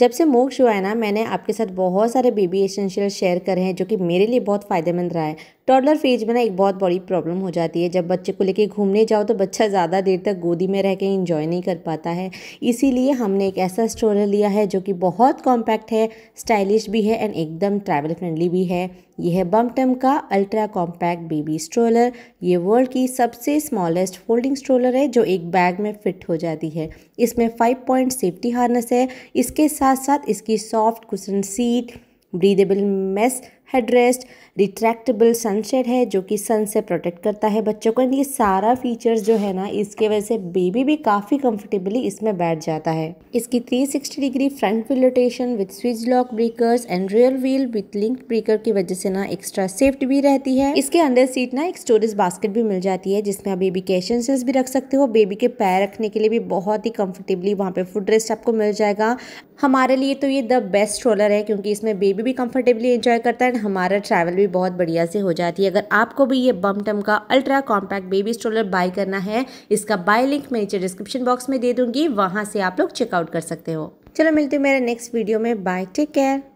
जब से मोक्ष हुआ है ना मैंने आपके साथ बहुत सारे बेबी एसेंशियल शेयर करे हैं जो कि मेरे लिए बहुत फ़ायदेमंद रहा है टॉडलर फेज में ना एक बहुत बड़ी प्रॉब्लम हो जाती है जब बच्चे को लेके घूमने जाओ तो बच्चा ज़्यादा देर तक गोदी में रह के इंजॉय नहीं कर पाता है इसीलिए हमने एक ऐसा स्ट्रोलर लिया है जो कि बहुत कॉम्पैक्ट है स्टाइलिश भी है एंड एकदम ट्रैवल फ्रेंडली भी है यह है बमटम का अल्ट्रा कॉम्पैक्ट बेबी स्ट्रोलर ये वर्ल्ड की सबसे स्मॉलेस्ट फोल्डिंग स्ट्रोलर है जो एक बैग में फिट हो जाती है इसमें फाइव पॉइंट सेफ्टी हार्नेस है इसके साथ साथ साथ इसकी soft cushion seat breathable mesh headrest retractable sunshade है जो कि सन से प्रोटेक्ट करता है बच्चों को ये सारा फीचर्स जो है ना इसके वजह से बेबी भी काफ़ी कंफर्टेबली इसमें बैठ जाता है इसकी 360 degree front wheel rotation with switch lock breakers and rear wheel with link breaker की वजह से ना एक्स्ट्रा सेफ्टी भी रहती है इसके अंदर सीट ना एक स्टोरेज बास्केट भी मिल जाती है जिसमें आप बेबी के एसेंसेस भी रख सकते हो बेबी के पैर रखने के लिए भी बहुत ही कम्फर्टेबली वहाँ पे फुट रेस्ट आपको मिल जाएगा हमारे लिए तो ये द बेस्ट रोलर है क्योंकि इसमें बेबी भी कम्फर्टेबली एंजॉय करता है हमारा ट्रैवल भी बहुत बढ़िया से हो जाती है अगर आपको भी ये बमटम का ultra compact baby stroller buy करना है इसका बाय लिंक मैं नीचे डिस्क्रिप्शन बॉक्स में दे दूंगी वहाँ से आप लोग चेकआउट कर सकते हो चलो मिलते हैं मेरे नेक्स्ट वीडियो में बाय टेक केयर